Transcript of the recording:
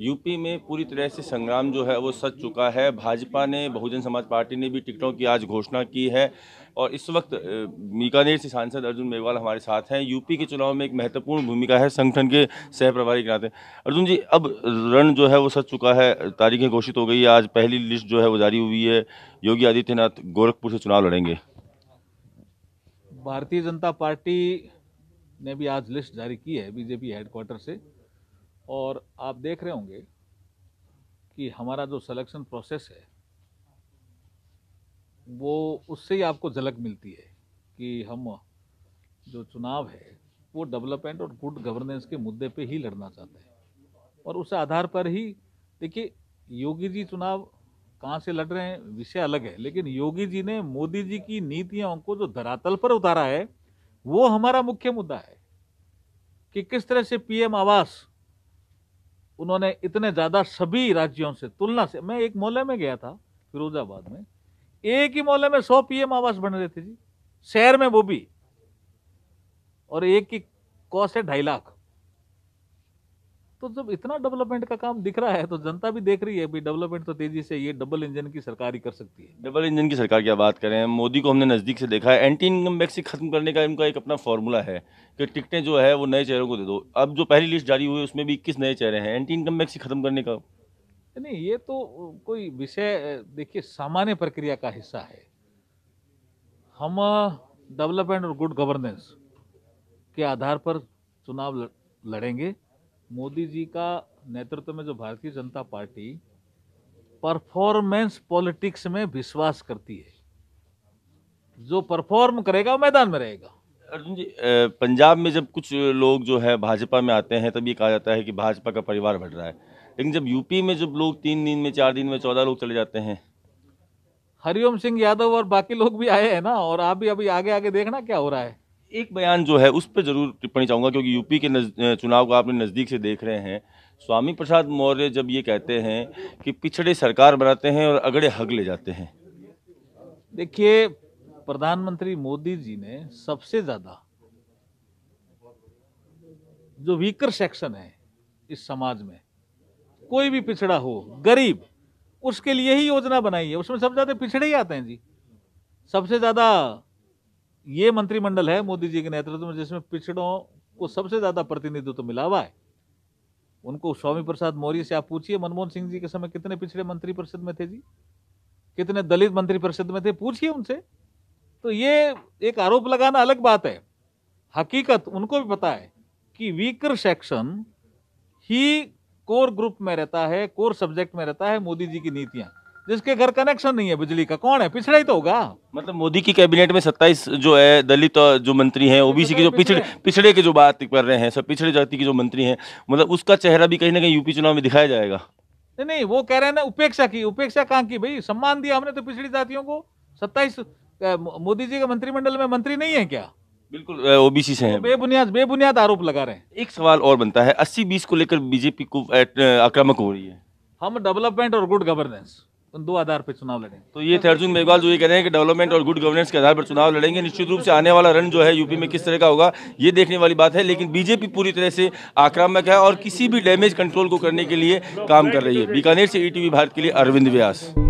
UP में पूरी तरह से संग्राम जो है वो सच चुका है भाजपा ने बहुजन समाज पार्टी ने भी टिकटों की आज घोषणा की है और इस वक्त बीकानेर से सांसद अर्जुन मेघवाल हमारे साथ हैं यूपी के चुनाव में एक महत्वपूर्ण भूमिका है संगठन के सह प्रभारी के नाते अर्जुन जी अब रण जो है वो सच चुका है तारीखें घोषित हो गई है आज पहली लिस्ट जो है वो जारी हुई है योगी आदित्यनाथ गोरखपुर से चुनाव लड़ेंगे भारतीय जनता पार्टी ने भी आज लिस्ट जारी की है बीजेपी हेडक्वार्टर से और आप देख रहे होंगे कि हमारा जो सिलेक्शन प्रोसेस है वो उससे ही आपको झलक मिलती है कि हम जो चुनाव है वो डेवलपमेंट और गुड गवर्नेंस के मुद्दे पे ही लड़ना चाहते हैं और उस आधार पर ही देखिए योगी जी चुनाव कहाँ से लड़ रहे हैं विषय अलग है लेकिन योगी जी ने मोदी जी की नीतियों को जो धरातल पर उतारा है वो हमारा मुख्य मुद्दा है कि किस तरह से पीएम आवास उन्होंने इतने ज़्यादा सभी राज्यों से तुलना से मैं एक मोहल्ले में गया था फिरोजाबाद में एक ही मोहल्ले में सौ पीएम आवास बन रहे थे जी शहर में वो भी और एक की कॉस्ट है ढाई लाख तो जब इतना डेवलपमेंट का काम दिख रहा है तो जनता भी देख रही है भाई डेवलपमेंट तो तेजी से ये डबल इंजन की सरकार ही कर सकती है डबल इंजन की सरकार की बात करें मोदी को हमने नज़दीक से देखा है एंटी इनकम टैक्स खत्म करने का इनका एक अपना फॉर्मूला है कि टिकटें जो है वो नए चेहरों को दे दो अब जो पहली लिस्ट जारी हुई है उसमें भी इक्कीस नए चेहरे हैं एंटी इनकम टैक्स खत्म करने का नहीं ये तो कोई विषय देखिए सामान्य प्रक्रिया का हिस्सा है हम डेवलपमेंट और गुड गवर्नेंस के आधार पर चुनाव लड़ेंगे मोदी जी का नेतृत्व में जो भारतीय जनता पार्टी परफॉर्मेंस पॉलिटिक्स में विश्वास करती है जो परफॉर्म करेगा वो मैदान में रहेगा अर्जुन जी पंजाब में जब कुछ लोग जो है भाजपा में आते हैं तब ये कहा जाता है कि भाजपा का परिवार बढ़ रहा है लेकिन जब यूपी में जब लोग तीन दिन में चार दिन में चौदह लोग चले जाते हैं हरिओम सिंह यादव और बाकी लोग भी आए हैं ना और आप भी अभी आगे आगे देखना क्या हो रहा है एक बयान जो है उस पर जरूर टिप्पणी चाहूँगा क्योंकि यूपी के नज, चुनाव को आपने नज़दीक से देख रहे हैं स्वामी प्रसाद मौर्य जब ये कहते हैं कि पिछड़े सरकार बनाते हैं और अगड़े हक ले जाते हैं देखिए प्रधानमंत्री मोदी जी ने सबसे ज़्यादा जो वीकर सेक्शन है इस समाज में कोई भी पिछड़ा हो गरीब उसके लिए ही योजना बनाई है उसमें सबसे ज़्यादा पिछड़े ही आते हैं जी सबसे ज़्यादा ये मंत्रिमंडल है मोदी जी के नेतृत्व में जिसमें पिछड़ों को सबसे ज़्यादा प्रतिनिधित्व तो मिला हुआ है उनको स्वामी प्रसाद मौर्य से आप पूछिए मनमोहन सिंह जी के समय कितने पिछड़े मंत्री परिषद में थे जी कितने दलित मंत्री परिषद में थे पूछिए उनसे तो ये एक आरोप लगाना अलग बात है हकीकत उनको भी पता है कि वीकर सेक्शन ही कोर ग्रुप में रहता है कोर सब्जेक्ट में रहता है मोदी जी की नीतियाँ जिसके घर कनेक्शन नहीं है बिजली का कौन है पिछड़ा ही तो होगा मतलब मोदी की कैबिनेट में सत्ताईस जो है दलित जो मंत्री हैं ओबीसी के जो मतलब पिछड़े पिछड़े के जो बात कर रहे हैं सब पिछड़े जाति के जो मंत्री हैं मतलब उसका चेहरा भी कहीं ना कहीं यूपी चुनाव में दिखाया जाएगा नहीं नहीं वो कह रहे हैं ना उपेक्षा की उपेक्षा कहाँ की भाई सम्मान दिया हमने तो पिछड़ी जातियों को सत्ताईस मोदी जी के मंत्रिमंडल में मंत्री नहीं है क्या बिल्कुल ओबीसी से हैं बेबुनियाद बेबुनियाद आरोप लगा रहे हैं एक सवाल और बनता है अस्सी बीस को लेकर बीजेपी को आक्रामक हो रही है हम डेवलपमेंट और गुड गवर्नेंस दो आधार पर चुनाव लड़ेंगे तो ये थे अर्जुन मेघवाल जो ये कह रहे हैं कि डेवलपमेंट और गुड गवर्नेंस के आधार पर चुनाव लड़ेंगे निश्चित रूप से आने वाला रन जो है यूपी में किस तरह का होगा ये देखने वाली बात है लेकिन बीजेपी पूरी तरह से आक्रामक है और किसी भी डैमेज कंट्रोल को करने के लिए काम कर रही है बीकानेर से ई e भारत के लिए अरविंद व्यास